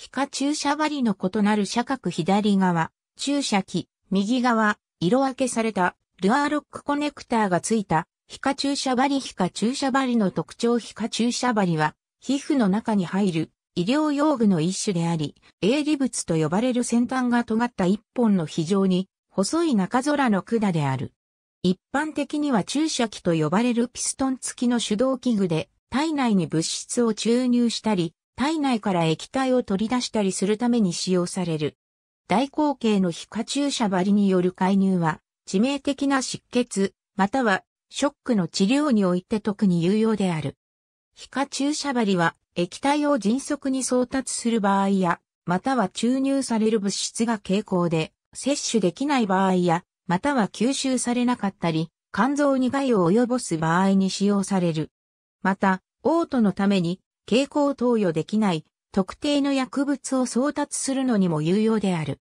皮下注射針の異なる射角左側、注射器、右側、色分けされた、ルアーロックコネクターがついた、皮下注射針皮下注射針の特徴皮下注射針は、皮膚の中に入る医療用具の一種であり、営利物と呼ばれる先端が尖った一本の非常に細い中空の管である。一般的には注射器と呼ばれるピストン付きの手動器具で体内に物質を注入したり、体内から液体を取り出したりするために使用される。大口径の皮下注射針による介入は、致命的な失血、またはショックの治療において特に有用である。皮下注射針は、液体を迅速に送達する場合や、または注入される物質が傾向で、摂取できない場合や、または吸収されなかったり、肝臓に害を及ぼす場合に使用される。また、嘔吐のために経口投与できない特定の薬物を送達するのにも有用である。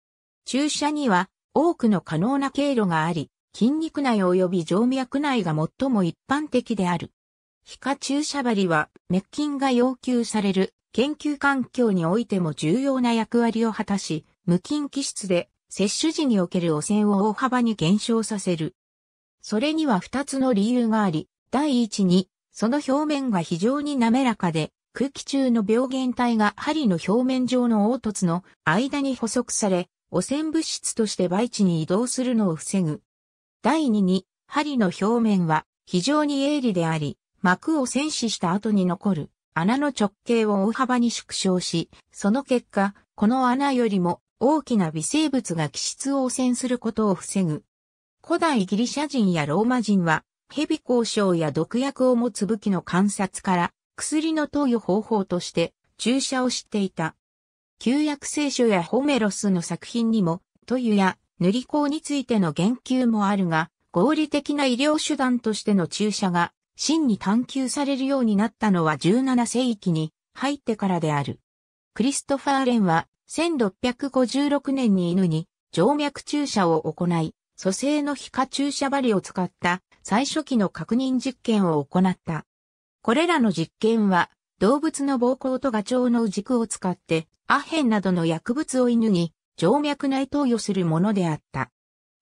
注射には多くの可能な経路があり、筋肉内及び静脈内が最も一般的である。皮下注射針は、滅菌が要求される研究環境においても重要な役割を果たし、無菌気質で接種時における汚染を大幅に減少させる。それには二つの理由があり、第一に、その表面が非常に滑らかで、空気中の病原体が針の表面上の凹凸の間に捕捉され、汚染物質として媒地に移動するのを防ぐ。第二に、針の表面は非常に鋭利であり、膜を戦死した後に残る穴の直径を大幅に縮小し、その結果、この穴よりも大きな微生物が気質を汚染することを防ぐ。古代ギリシャ人やローマ人は、蛇交渉や毒薬を持つ武器の観察から、薬の投与方法として注射を知っていた。旧約聖書やホメロスの作品にも、塗油や塗り膏についての言及もあるが、合理的な医療手段としての注射が真に探求されるようになったのは17世紀に入ってからである。クリストファーレンは1656年に犬に静脈注射を行い、蘇生の皮下注射針を使った最初期の確認実験を行った。これらの実験は、動物の膀胱とガチョウの軸を使って、アヘンなどの薬物を犬に、静脈内投与するものであった。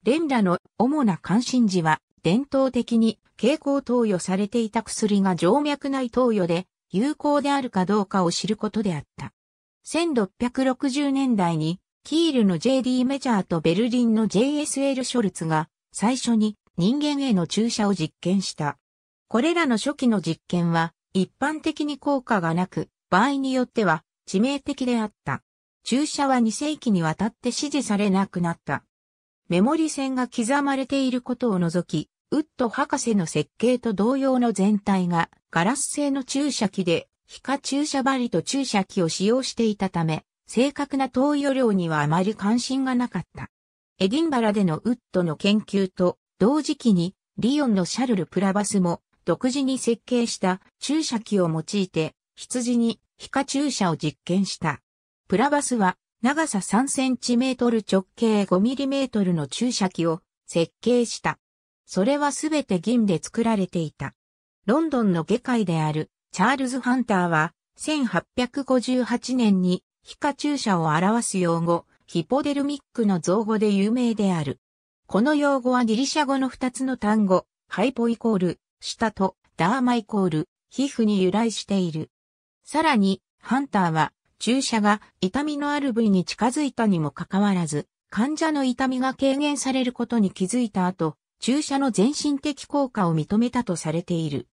連打の主な関心事は、伝統的に蛍光投与されていた薬が静脈内投与で有効であるかどうかを知ることであった。1660年代にキールの JD メジャーとベルリンの JSL ショルツが最初に人間への注射を実験した。これらの初期の実験は一般的に効果がなく、場合によっては致命的であった。注射は2世紀にわたって支持されなくなった。メモリ線が刻まれていることを除き、ウッド博士の設計と同様の全体がガラス製の注射器で、皮下注射針と注射器を使用していたため、正確な投与量にはあまり関心がなかった。エディンバラでのウッドの研究と同時期にリヨンのシャルル・プラバスも独自に設計した注射器を用いて羊に皮下注射を実験した。プラバスは長さ 3cm 直径 5mm の注射器を設計した。それはすべて銀で作られていた。ロンドンの外界であるチャールズ・ハンターは1858年に皮下注射を表す用語ヒポデルミックの造語で有名である。この用語はギリシャ語の2つの単語、ハイポイコール、したと、ダーマイコール、皮膚に由来している。さらに、ハンターは、注射が痛みのある部位に近づいたにもかかわらず、患者の痛みが軽減されることに気づいた後、注射の全身的効果を認めたとされている。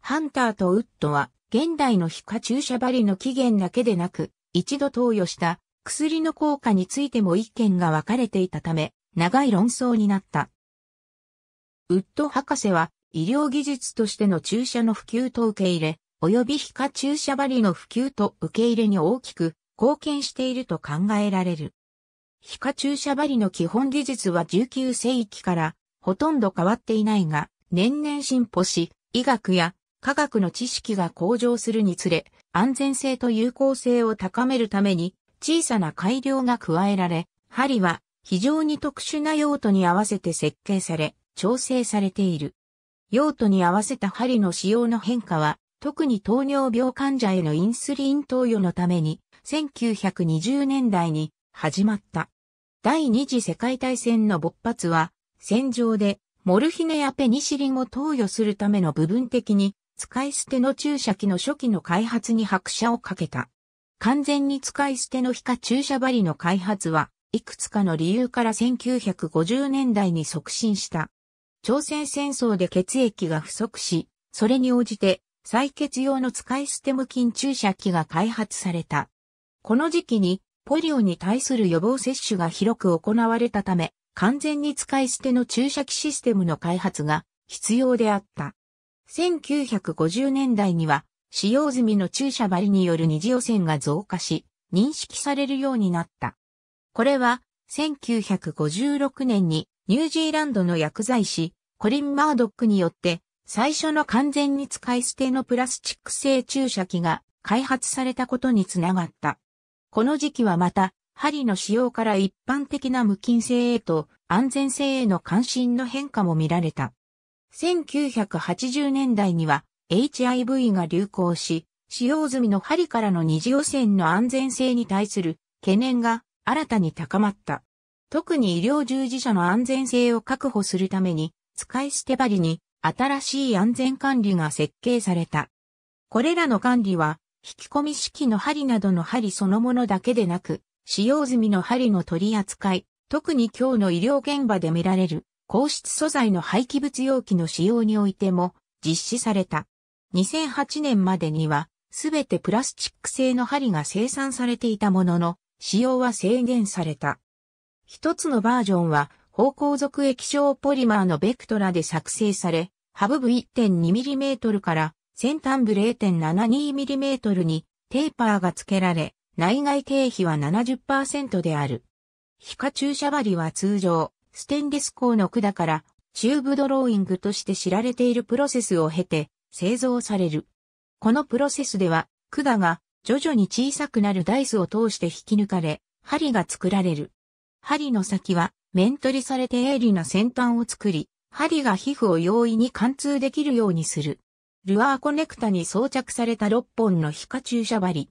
ハンターとウッドは、現代の皮下注射針の起源だけでなく、一度投与した薬の効果についても意見が分かれていたため、長い論争になった。ウッド博士は、医療技術としての注射の普及と受け入れ、及び皮下注射針の普及と受け入れに大きく貢献していると考えられる。皮下注射針の基本技術は19世紀からほとんど変わっていないが、年々進歩し、医学や科学の知識が向上するにつれ、安全性と有効性を高めるために小さな改良が加えられ、針は非常に特殊な用途に合わせて設計され、調整されている。用途に合わせた針の使用の変化は、特に糖尿病患者へのインスリン投与のために、1920年代に始まった。第二次世界大戦の勃発は、戦場でモルヒネやペニシリンを投与するための部分的に、使い捨ての注射器の初期の開発に拍車をかけた。完全に使い捨ての皮下注射針の開発は、いくつかの理由から1950年代に促進した。朝鮮戦争で血液が不足し、それに応じて採血用の使い捨て無菌注射器が開発された。この時期にポリオに対する予防接種が広く行われたため、完全に使い捨ての注射器システムの開発が必要であった。1950年代には使用済みの注射針による二次汚染が増加し、認識されるようになった。これは1956年にニュージーランドの薬剤師コリン・マードックによって、最初の完全に使い捨てのプラスチック製注射器が開発されたことにつながった。この時期はまた、針の使用から一般的な無菌性へと安全性への関心の変化も見られた。1980年代には HIV が流行し、使用済みの針からの二次汚染の安全性に対する懸念が新たに高まった。特に医療従事者の安全性を確保するために使い捨て針に新しい安全管理が設計された。これらの管理は、引き込み式の針などの針そのものだけでなく、使用済みの針の取り扱い、特に今日の医療現場で見られる、硬質素材の廃棄物容器の使用においても実施された。2008年までには、すべてプラスチック製の針が生産されていたものの、使用は制限された。一つのバージョンは、方向属液晶ポリマーのベクトラで作成され、ハブ部 1.2mm から先端部 0.72mm にテーパーが付けられ、内外経費は70%である。皮下注射針は通常、ステンレス鋼の管からチューブドローイングとして知られているプロセスを経て製造される。このプロセスでは、管が徐々に小さくなるダイスを通して引き抜かれ、針が作られる。針の先は面取りされて鋭利な先端を作り、針が皮膚を容易に貫通できるようにする。ルアーコネクタに装着された6本の皮下注射針。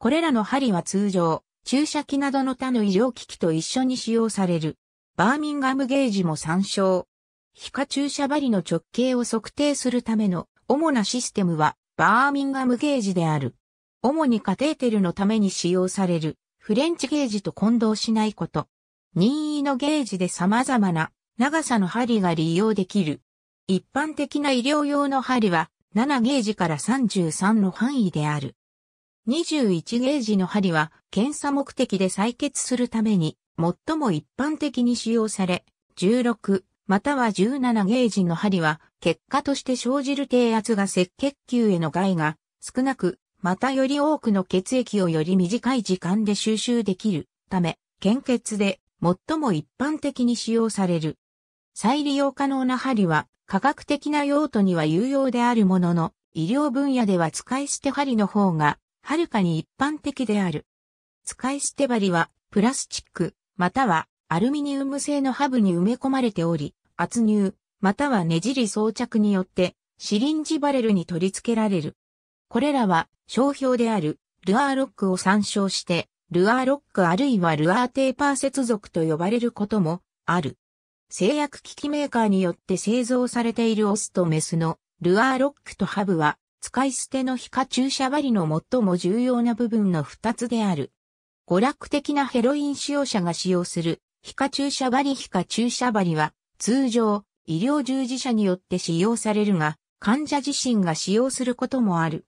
これらの針は通常、注射器などの他の医療機器と一緒に使用される。バーミンガムゲージも参照。皮下注射針の直径を測定するための主なシステムはバーミンガムゲージである。主にカテーテルのために使用されるフレンチゲージと混同しないこと。任意のゲージで様々な長さの針が利用できる。一般的な医療用の針は7ゲージから33の範囲である。21ゲージの針は検査目的で採血するために最も一般的に使用され、16または17ゲージの針は結果として生じる低圧が赤血球への害が少なく、またより多くの血液をより短い時間で収集できるため、献血で最も一般的に使用される。再利用可能な針は、科学的な用途には有用であるものの、医療分野では使い捨て針の方が、はるかに一般的である。使い捨て針は、プラスチック、またはアルミニウム製のハブに埋め込まれており、圧入、またはねじり装着によって、シリンジバレルに取り付けられる。これらは、商標である、ルアーロックを参照して、ルアーロックあるいはルアーテーパー接続と呼ばれることもある。製薬機器メーカーによって製造されているオスとメスのルアーロックとハブは使い捨ての皮下注射針の最も重要な部分の二つである。娯楽的なヘロイン使用者が使用する皮下注射針皮下注射針は通常医療従事者によって使用されるが患者自身が使用することもある。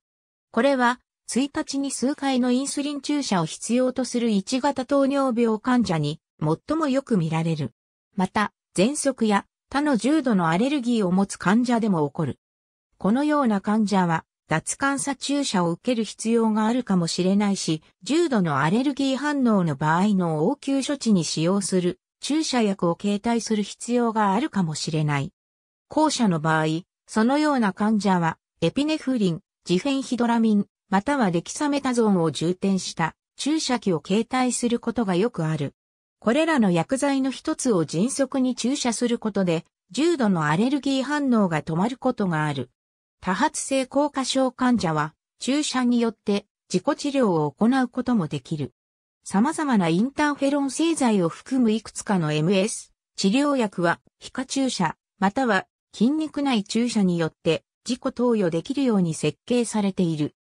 これは1日に数回のインスリン注射を必要とする1型糖尿病患者に最もよく見られる。また、喘息や他の重度のアレルギーを持つ患者でも起こる。このような患者は、脱感差注射を受ける必要があるかもしれないし、重度のアレルギー反応の場合の応急処置に使用する注射薬を携帯する必要があるかもしれない。後者の場合、そのような患者は、エピネフリン、ジフェンヒドラミン、またはデキサメタゾンを充填した注射器を携帯することがよくある。これらの薬剤の一つを迅速に注射することで、重度のアレルギー反応が止まることがある。多発性硬化症患者は、注射によって自己治療を行うこともできる。様々なインターフェロン製剤を含むいくつかの MS 治療薬は、皮下注射、または筋肉内注射によって自己投与できるように設計されている。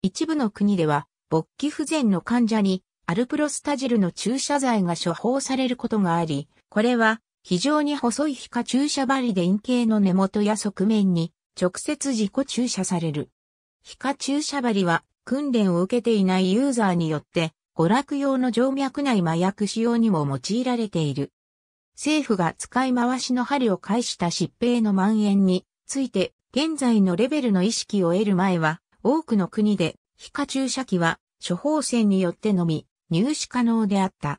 一部の国では、勃起不全の患者にアルプロスタジルの注射剤が処方されることがあり、これは非常に細い皮下注射針で陰形の根元や側面に直接自己注射される。皮下注射針は訓練を受けていないユーザーによって娯楽用の静脈内麻薬使用にも用いられている。政府が使い回しの針を介した疾病の蔓延について現在のレベルの意識を得る前は多くの国で、皮下注射器は処方箋によってのみ入手可能であった。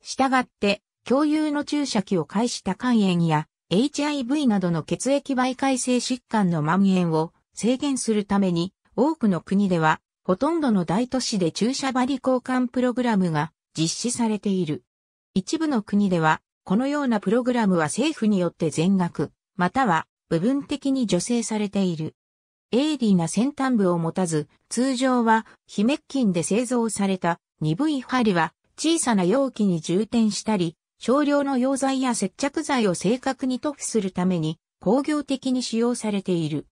したがって、共有の注射器を介した肝炎や HIV などの血液媒介性疾患の蔓延を制限するために、多くの国では、ほとんどの大都市で注射針交換プログラムが実施されている。一部の国では、このようなプログラムは政府によって全額、または部分的に助成されている。鋭利な先端部を持たず、通常は非滅菌で製造された鈍い針は小さな容器に充填したり、少量の溶剤や接着剤を正確に塗布するために工業的に使用されている。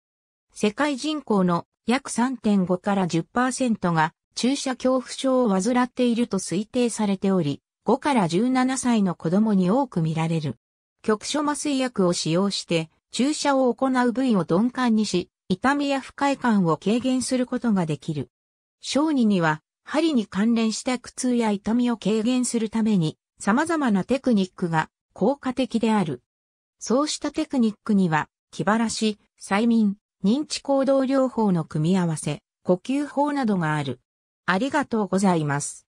世界人口の約3.5から10%が注射恐怖症を患っていると推定されており、5から17歳の子供に多く見られる。局所麻酔薬を使用して注射を行う部位を鈍感にし、痛みや不快感を軽減することができる。小児には、針に関連した苦痛や痛みを軽減するために、様々なテクニックが効果的である。そうしたテクニックには、気晴らし、催眠、認知行動療法の組み合わせ、呼吸法などがある。ありがとうございます。